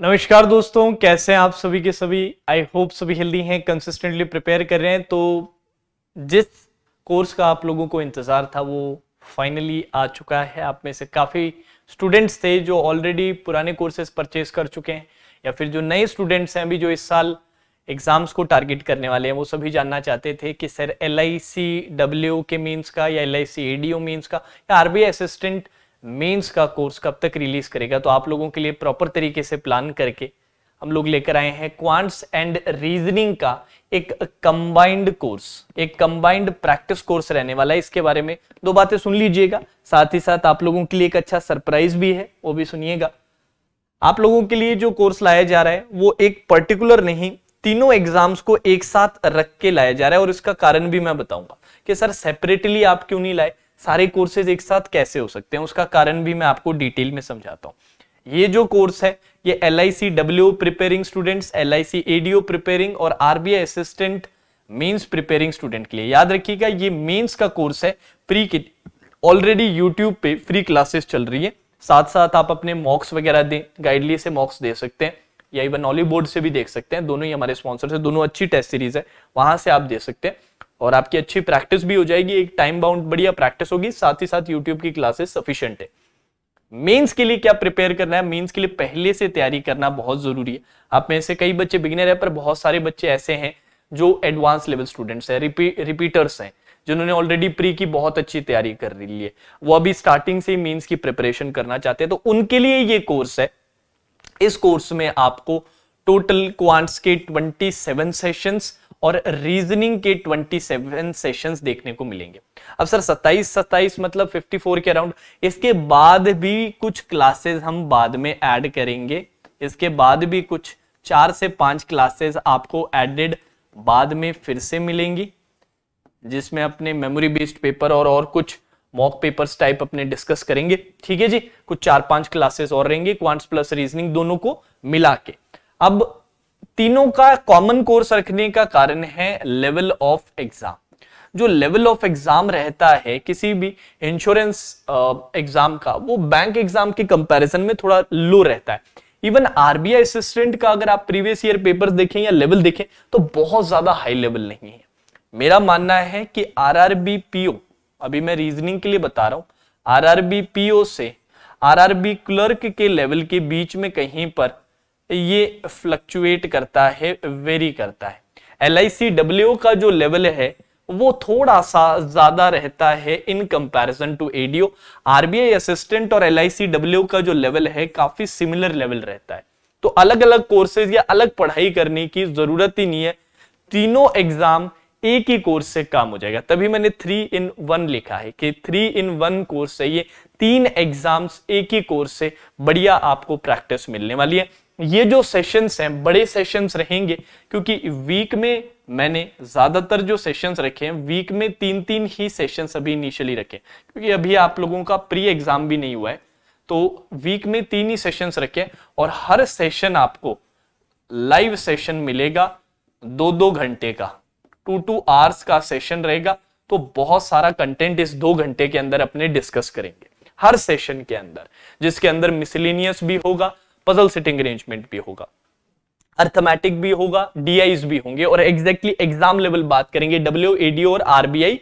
नमस्कार दोस्तों कैसे हैं आप सभी के सभी आई होप सभी हेल्दी हैं कंसिस्टेंटली प्रिपेयर कर रहे हैं तो जिस कोर्स का आप लोगों को इंतज़ार था वो फाइनली आ चुका है आप में से काफ़ी स्टूडेंट्स थे जो ऑलरेडी पुराने कोर्सेज परचेज कर चुके हैं या फिर जो नए स्टूडेंट्स हैं अभी जो इस साल एग्ज़ाम्स को टारगेट करने वाले हैं वो सभी जानना चाहते थे कि sir L I C W के मीन्स का या L I C A D O means का या आर बी असिस्टेंट मेंस का कोर्स कब तक रिलीज करेगा तो आप लोगों के लिए प्रॉपर तरीके से प्लान करके हम लोग लेकर आए हैं क्वांट्स एंड रीजनिंग का एक कंबाइंड कोर्स एक कंबाइंड प्रैक्टिस कोर्स रहने वाला है इसके बारे में दो बातें सुन लीजिएगा साथ ही साथ आप लोगों के लिए एक अच्छा सरप्राइज भी है वो भी सुनिएगा आप लोगों के लिए जो कोर्स लाया जा रहा है वो एक पर्टिकुलर नहीं तीनों एग्जाम्स को एक साथ रख के लाया जा रहा है और इसका कारण भी मैं बताऊंगा कि सर सेपरेटली आप क्यों नहीं लाए सारे कोर्सेज एक साथ कैसे हो सकते हैं उसका कारण भी मैं आपको डिटेल में समझाता हूँ ये जो कोर्स है ये L I C W preparing students L I C ADO preparing और RBI assistant mains preparing student के लिए याद रखिएगा ये मीन्स का कोर्स है प्री की ऑलरेडी यूट्यूब पे फ्री क्लासेस चल रही है साथ साथ आप अपने मॉक्स वगैरह दें गाइडली से मॉक्स दे सकते हैं या इवन ऑली बोर्ड से भी देख सकते हैं दोनों ही हमारे स्पॉन्सर है दोनों अच्छी टेस्ट सीरीज है वहां से आप दे सकते हैं और आपकी अच्छी प्रैक्टिस भी हो जाएगी एक टाइम बाउंड बढ़िया प्रैक्टिस होगी साथ ही साथ यूट्यूब की क्लासेस सफिशियंट है मेंस के लिए क्या प्रिपेयर करना है मेंस के लिए पहले से तैयारी करना बहुत जरूरी है आप में से कई बच्चे बिगनर है पर बहुत सारे बच्चे ऐसे हैं जो एडवांस लेवल स्टूडेंट्स हैं रिपी, रिपीटर्स हैं जिन्होंने ऑलरेडी प्री की बहुत अच्छी तैयारी कर रही है वो अभी स्टार्टिंग से मेंस की प्रिपरेशन करना चाहते हैं तो उनके लिए ये कोर्स है इस कोर्स में आपको टोटल क्वांट्स के 27 सेशंस और रीजनिंग के 27 सेशंस देखने को मिलेंगे अब सर 27 27 मतलब 54 के अराउंड इसके बाद भी कुछ क्लासेस हम बाद में ऐड करेंगे इसके बाद भी कुछ चार से पांच क्लासेस आपको एडेड बाद में फिर से मिलेंगी जिसमें अपने मेमोरी बेस्ड पेपर और और कुछ मॉक पेपर्स टाइप अपने डिस्कस करेंगे ठीक है जी कुछ चार पांच क्लासेस और रहेंगे क्वांट्स प्लस रीजनिंग दोनों को मिला के अब तीनों का कॉमन कोर्स रखने का कारण है लेवल ऑफ एग्जाम जो लेवल ऑफ एग्जाम रहता है किसी भी इंश्योरेंस एग्जाम का वो बैंक एग्जाम के कंपैरिजन में थोड़ा लो रहता है इवन आरबीआई असिस्टेंट का अगर आप प्रीवियस ईयर पेपर देखें या लेवल देखें तो बहुत ज्यादा हाई लेवल नहीं है मेरा मानना है कि आरआरबी पीओ अभी मैं रीजनिंग के लिए बता रहा हूं आरआरबी पीओ से आरआरबी क्लर्क के लेवल के बीच में कहीं पर ये फ्लक्चुएट करता है वेरी करता है एल आई सी डब्ल्यू का जो लेवल है वो थोड़ा सा ज्यादा रहता है in comparison to ADO RBI assistant और एल डब्ल्यू का जो लेवल है काफी सिमिलर लेवल रहता है तो अलग अलग कोर्सेज या अलग पढ़ाई करने की जरूरत ही नहीं है तीनों एग्जाम एक ही कोर्स से काम हो जाएगा तभी मैंने थ्री इन वन लिखा है कि थ्री इन वन कोर्स है ये तीन एग्जाम्स एक ही कोर्स से बढ़िया आपको प्रैक्टिस मिलने वाली है ये जो सेशंस हैं बड़े सेशंस रहेंगे क्योंकि वीक में मैंने ज्यादातर जो सेशंस रखे हैं वीक में तीन तीन ही सेशंस अभी इनिशियली रखे क्योंकि अभी आप लोगों का प्री एग्जाम भी नहीं हुआ है तो वीक में तीन ही सेशंस रखे और हर सेशन आपको लाइव सेशन मिलेगा दो दो घंटे का टू टू आवर्स का सेशन रहेगा तो बहुत सारा कंटेंट इस दो घंटे के अंदर अपने डिस्कस करेंगे हर सेशन के अंदर जिसके अंदर मिसलिनियस भी होगा पजल सिटिंग अरेंजमेंट भी होगा अर्थमैटिक भी होगा डी भी होंगे और एग्जैक्टली एग्जाम लेवल बात करेंगे डब्ल्यू और आरबीआई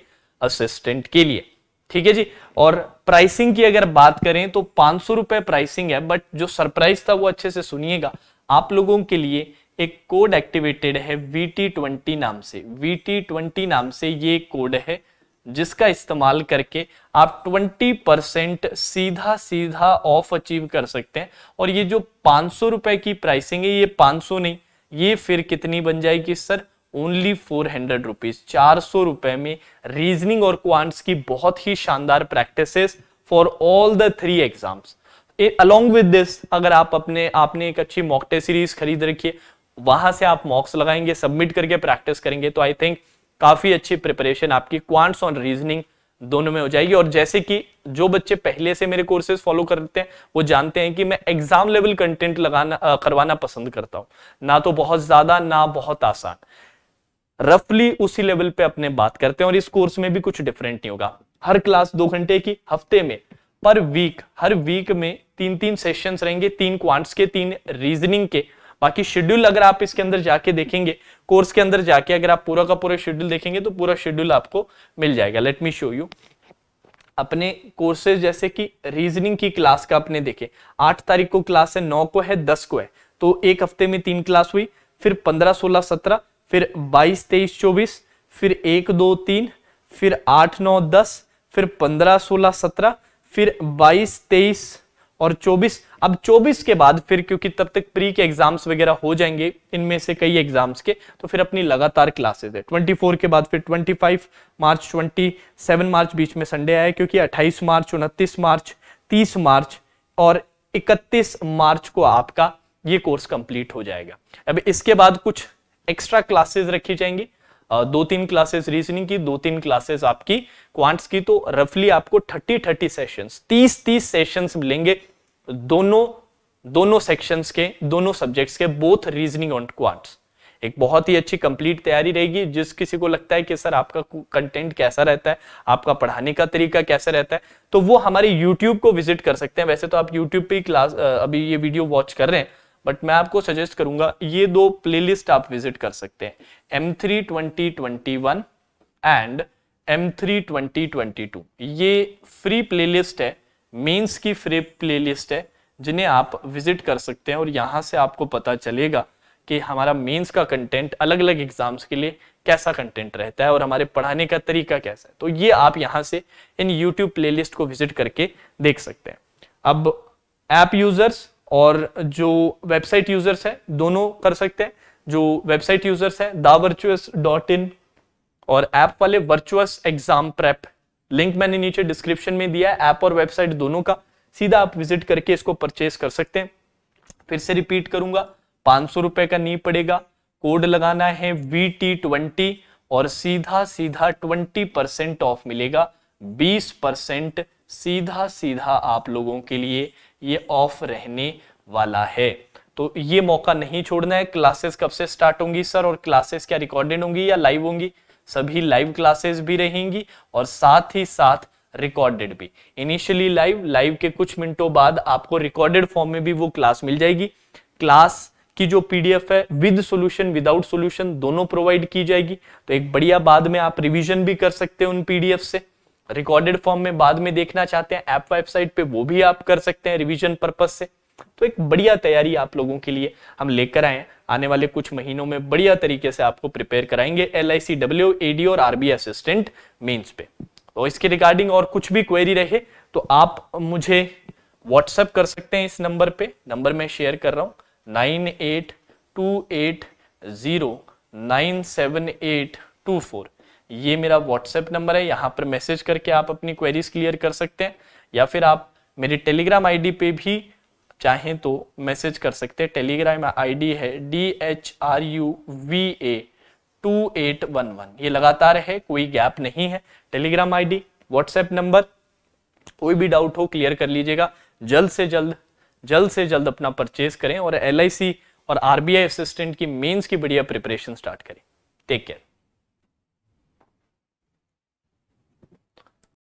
असिस्टेंट के लिए ठीक है जी और प्राइसिंग की अगर बात करें तो पांच सौ रुपए प्राइसिंग है बट जो सरप्राइज था वो अच्छे से सुनिएगा आप लोगों के लिए एक कोड एक्टिवेटेड है वी ट्वेंटी नाम से वी ट्वेंटी नाम से ये कोड है जिसका इस्तेमाल करके आप 20 परसेंट सीधा सीधा ऑफ अचीव कर सकते हैं और ये जो पांच सौ रुपए की प्राइसिंग है ये पांच सौ नहीं ये फिर कितनी बन जाएगी sir only four hundred rupees चार सौ रुपए में रीजनिंग और क्वांट्स की बहुत ही शानदार practices for all the three exams along with this अगर आप अपने आपने एक अच्छी मॉकटे सीरीज खरीद रखी है वहां से आप मॉक्स लगाएंगे सबमिट करके प्रैक्टिस करेंगे तो आई थिंक काफ़ी अच्छी प्रिपरेशन आपकी क्वांट्स और रीजनिंग दोनों में हो जाएगी और जैसे कि जो बच्चे पहले से मेरे कोर्सेज फॉलो करते हैं वो जानते हैं कि मैं एग्जाम लेवल कंटेंट लगाना आ, करवाना पसंद करता हूँ ना तो बहुत ज़्यादा ना बहुत आसान रफली उसी लेवल पे अपने बात करते हैं और इस कोर्स में भी कुछ डिफरेंट नहीं होगा हर क्लास दो घंटे की हफ्ते में पर वीक हर वीक में तीन तीन सेशंस रहेंगे तीन क्वांट्स के तीन रीजनिंग के बाकी शेड्यूल अगर आप इसके अंदर जाके देखेंगे कोर्स के अंदर जाके अगर आप पूरा का पूरा शेड्यूल देखेंगे तो पूरा शेड्यूल आपको मिल जाएगा लेट मी शो यू अपने कोर्सेज जैसे कि रीजनिंग की क्लास का आपने देखे आठ तारीख को क्लास है नौ को है दस को है तो एक हफ्ते में तीन क्लास हुई फिर पंद्रह सोलह सत्रह फिर बाईस तेईस चौबीस फिर एक दो तीन फिर आठ नौ दस फिर पंद्रह सोलह सत्रह फिर बाईस तेईस और 24 अब 24 के बाद फिर क्योंकि तब तक प्री के एग्जाम्स वगैरह हो जाएंगे इनमें से कई एग्जाम्स के तो फिर अपनी लगातार क्लासेस है 24 के बाद फिर 25 मार्च 27 मार्च बीच में संडे आया क्योंकि 28 मार्च 29 मार्च 30 मार्च और 31 मार्च को आपका ये कोर्स कंप्लीट हो जाएगा अब इसके बाद कुछ एक्स्ट्रा क्लासेस रखी जाएंगी दो तीन क्लासेस रीजनिंग की दो तीन क्लासेस आपकी क्वांट्स की तो रफली आपको 30 30 सेशंस 30 30 सेशंस मिलेंगे दोनों दोनों सेक्शंस के दोनों सब्जेक्ट्स के बोथ रीजनिंग ऑन क्वांट्स एक बहुत ही अच्छी कंप्लीट तैयारी रहेगी जिस किसी को लगता है कि सर आपका कंटेंट कैसा रहता है आपका पढ़ाने का तरीका कैसा रहता है तो वो हमारे यूट्यूब को विजिट कर सकते हैं वैसे तो आप यूट्यूब पे क्लास अभी ये वीडियो वॉच कर रहे हैं बट मैं आपको सजेस्ट करूंगा ये दो प्लेलिस्ट आप विजिट कर सकते हैं M three twenty twenty one and M three twenty twenty two ये फ्री प्लेलिस्ट है मेंस की फ्री प्लेलिस्ट है जिन्हें आप विजिट कर सकते हैं और यहाँ से आपको पता चलेगा कि हमारा मेंस का कंटेंट अलग अलग एग्जाम्स के लिए कैसा कंटेंट रहता है और हमारे पढ़ाने का तरीका कैसा है तो ये आप यहाँ से इन यूट्यूब प्ले को विजिट करके देख सकते हैं अब ऐप यूजर्स और जो वेबसाइट यूजर्स हैं दोनों कर सकते हैं जो वेबसाइट यूजर्स हैं दा और ऐप वाले वर्चुअस एग्जाम प्रेप लिंक मैंने नीचे डिस्क्रिप्शन में दिया है ऐप और वेबसाइट दोनों का सीधा आप विजिट करके इसको परचेस कर सकते हैं फिर से रिपीट करूंगा पांच सौ रुपए का नहीं पड़ेगा कोड लगाना है वी और सीधा सीधा 20% परसेंट ऑफ मिलेगा बीस परसेंट सीधा सीधा आप लोगों के लिए ये ऑफ रहने वाला है तो ये मौका नहीं छोड़ना है क्लासेस कब से स्टार्ट होंगी सर और क्लासेस क्या रिकॉर्डेड होंगी या लाइव होंगी सभी लाइव क्लासेस भी रहेंगी और साथ ही साथ रिकॉर्डेड भी इनिशियली लाइव लाइव के कुछ मिनटों बाद आपको रिकॉर्डेड फॉर्म में भी वो क्लास मिल जाएगी क्लास की जो पीडीएफ है विद सॉल्यूशन विदाउट सॉल्यूशन दोनों प्रोवाइड की जाएगी तो एक बढ़िया बाद में आप रिवीजन भी कर सकते हैं उन पीडीएफ से रिकॉर्डेड फॉर्म में बाद में देखना चाहते हैं ऐप वेबसाइट पे वो भी आप कर सकते हैं रिविजन पर्पज से तो एक बढ़िया तैयारी आप लोगों के लिए हम लेकर आए आने वाले कुछ महीनों में बढ़िया तरीके से आपको प्रिपेयर कराएंगे L I C W AD और आरबी असिस्टेंट मेन्स पे तो इसके रिगार्डिंग और कुछ भी क्वेरी रहे तो आप मुझे व्हाट्सएप कर सकते हैं इस नंबर पे नंबर मैं शेयर कर रहा हूँ nine eight two eight zero nine seven eight two four ये मेरा व्हाट्सएप नंबर है यहाँ पर मैसेज करके आप अपनी क्वेरीज क्लियर कर सकते हैं या फिर आप मेरे टेलीग्राम आईडी पे भी चाहें तो मैसेज कर सकते हैं टेलीग्राम आईडी है D H R U V A two eight one one ये लगातार है कोई गैप नहीं है टेलीग्राम आईडी व्हाट्सएप नंबर कोई भी डाउट हो क्लियर कर लीजिएगा जल्द से जल्द जल्द से जल्द अपना परचेज करें और एल और आरबीआई असिस्टेंट की मेंस की बढ़िया प्रिपरेशन स्टार्ट करें टेक केयर